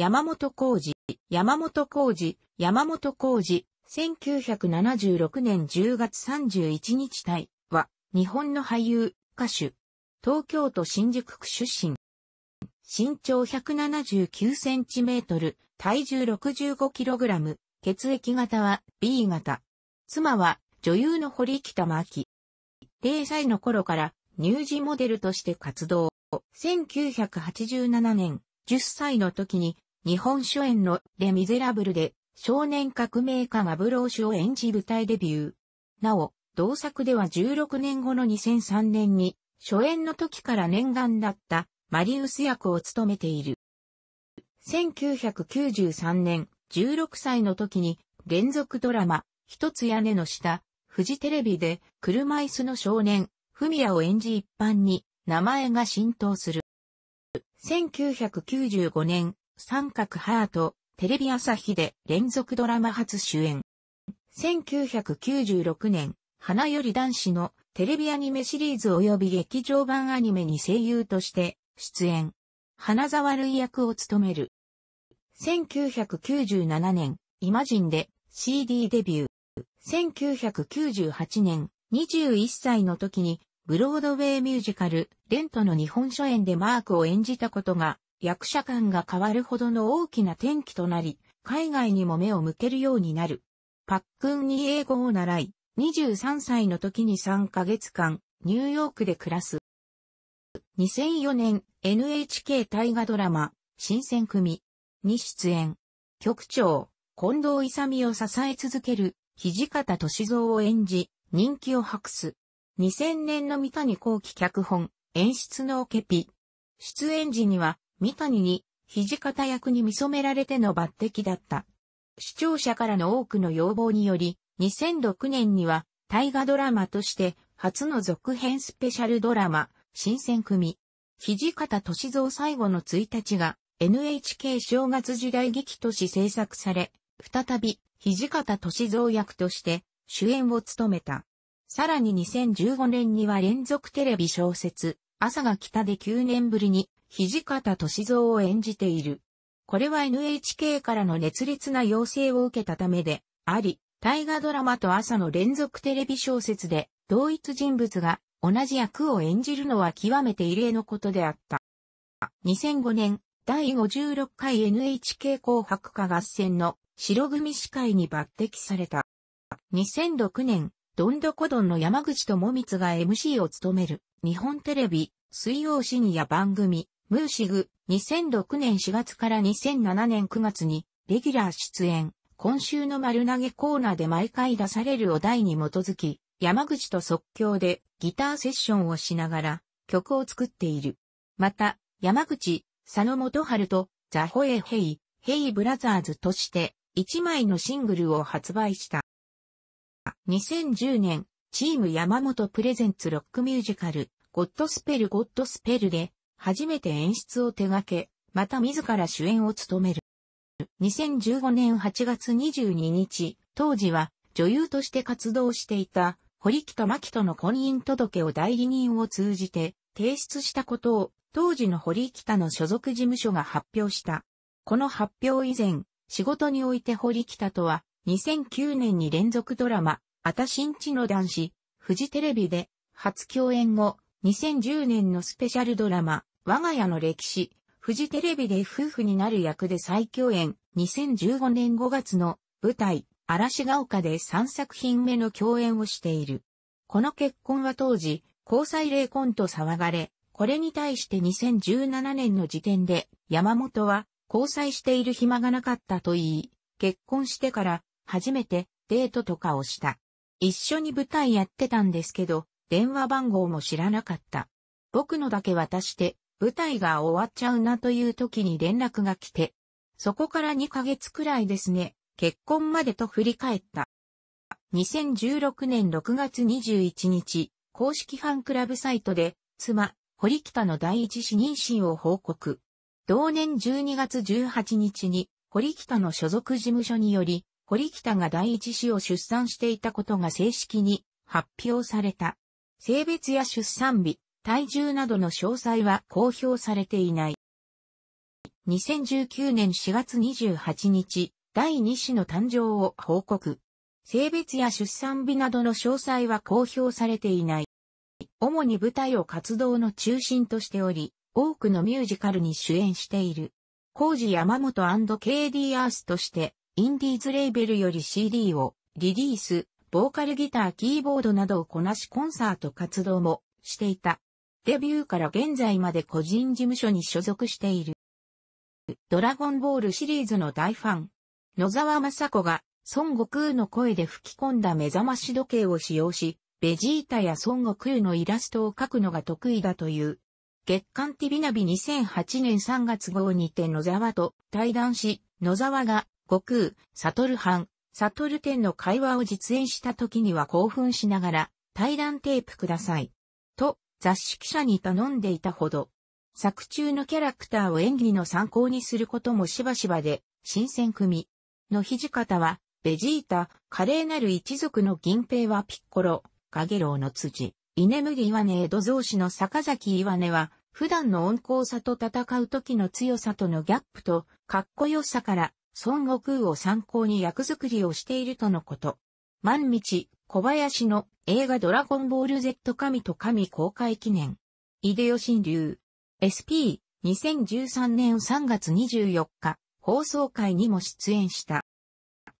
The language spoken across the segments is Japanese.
山本浩二、山本浩二、山本浩二、1976年10月31日体は、日本の俳優、歌手、東京都新宿区出身。身長179センチメートル、体重65キログラム、血液型は B 型。妻は女優の堀北真希。定歳の頃から乳児モデルとして活動。1987年、10歳の時に日本初演のレ・ミゼラブルで少年革命家がブローシュを演じ舞台デビュー。なお、同作では16年後の2003年に初演の時から念願だったマリウス役を務めている。1993年16歳の時に連続ドラマ一つ屋根の下、フジテレビで車椅子の少年、フミヤを演じ一般に名前が浸透する。1995年三角ハート、テレビ朝日で連続ドラマ初主演。1996年、花より男子のテレビアニメシリーズ及び劇場版アニメに声優として出演。花沢類役を務める。1997年、イマジンで CD デビュー。1998年、21歳の時にブロードウェイミュージカル、レントの日本初演でマークを演じたことが役者感が変わるほどの大きな転機となり、海外にも目を向けるようになる。パックンに英語を習い、23歳の時に3ヶ月間、ニューヨークで暮らす。2004年、NHK 大河ドラマ、新選組に出演。局長、近藤勇を支え続ける、土方歳三を演じ、人気を博す。2000年の三谷幸喜脚本、演出のオケピ。出演時には、三谷に、土方役に見染められての抜擢だった。視聴者からの多くの要望により、2006年には、大河ドラマとして、初の続編スペシャルドラマ、新選組。土方歳三最後の1日が、NHK 正月時代劇とし制作され、再び、土方歳三役として、主演を務めた。さらに2015年には連続テレビ小説、朝が来たで9年ぶりに、土方歳三を演じている。これは NHK からの熱烈な要請を受けたためで、あり、大河ドラマと朝の連続テレビ小説で、同一人物が同じ役を演じるのは極めて異例のことであった。2005年、第56回 NHK 紅白歌合戦の白組司会に抜擢された。2006年、どんどこどんの山口智光が MC を務める、日本テレビ、水曜深夜番組、ムーシグ、2006年4月から2007年9月に、レギュラー出演、今週の丸投げコーナーで毎回出されるお題に基づき、山口と即興でギターセッションをしながら曲を作っている。また、山口、佐野元春とザ・ホエ・ヘイ、ヘイ・ブラザーズとして1枚のシングルを発売した。2010年、チーム山本プレゼンツロックミュージカル、ゴッドスペルゴッドスペルで、初めて演出を手掛け、また自ら主演を務める。2015年8月22日、当時は女優として活動していた堀木と牧との婚姻届を代理人を通じて提出したことを当時の堀北の所属事務所が発表した。この発表以前、仕事において堀北とは2009年に連続ドラマ、あたしんちの男子、フジテレビで、初共演後、2010年のスペシャルドラマ、我が家の歴史、フジテレビで夫婦になる役で再共演、2015年5月の舞台、嵐が丘で3作品目の共演をしている。この結婚は当時、交際霊婚と騒がれ、これに対して2017年の時点で、山本は、交際している暇がなかったと言い、結婚してから、初めて、デートとかをした。一緒に舞台やってたんですけど、電話番号も知らなかった。僕のだけ渡して、舞台が終わっちゃうなという時に連絡が来て、そこから2ヶ月くらいですね、結婚までと振り返った。2016年6月21日、公式ファンクラブサイトで、妻、堀北の第一子妊娠を報告。同年12月18日に、堀北の所属事務所により、堀北が第一子を出産していたことが正式に発表された。性別や出産日、体重などの詳細は公表されていない。2019年4月28日、第2子の誕生を報告。性別や出産日などの詳細は公表されていない。主に舞台を活動の中心としており、多くのミュージカルに主演している。工事山本 &KD アースとして、インディーズレーベルより CD をリリース、ボーカルギターキーボードなどをこなしコンサート活動もしていた。デビューから現在まで個人事務所に所属している。ドラゴンボールシリーズの大ファン。野沢雅子が孫悟空の声で吹き込んだ目覚まし時計を使用し、ベジータや孫悟空のイラストを描くのが得意だという。月刊ティビナビ2008年3月号にて野沢と対談し、野沢が悟空、悟藩、悟天の会話を実演した時には興奮しながら、対談テープください。と、雑誌記者に頼んでいたほど、作中のキャラクターを演技の参考にすることもしばしばで、新選組の土方は、ベジータ、華麗なる一族の銀平はピッコロ、ガゲロウの辻、居眠り岩根江戸造氏の坂崎岩根は、普段の温厚さと戦う時の強さとのギャップと、かっこよさから、孫悟空を参考に役作りをしているとのこと。万道、小林の映画ドラゴンボール Z 神と神公開記念。イデオ新流。SP、2013年3月24日、放送会にも出演した。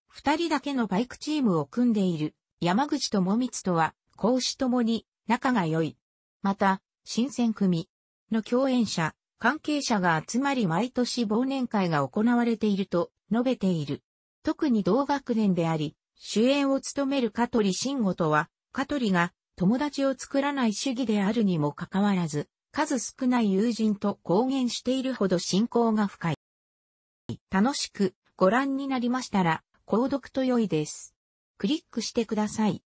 二人だけのバイクチームを組んでいる山口智光とは、講師ともに仲が良い。また、新選組の共演者、関係者が集まり毎年忘年会が行われていると述べている。特に同学年であり、主演を務める香取慎吾とは、香取が友達を作らない主義であるにもかかわらず、数少ない友人と公言しているほど信仰が深い。楽しくご覧になりましたら、購読と良いです。クリックしてください。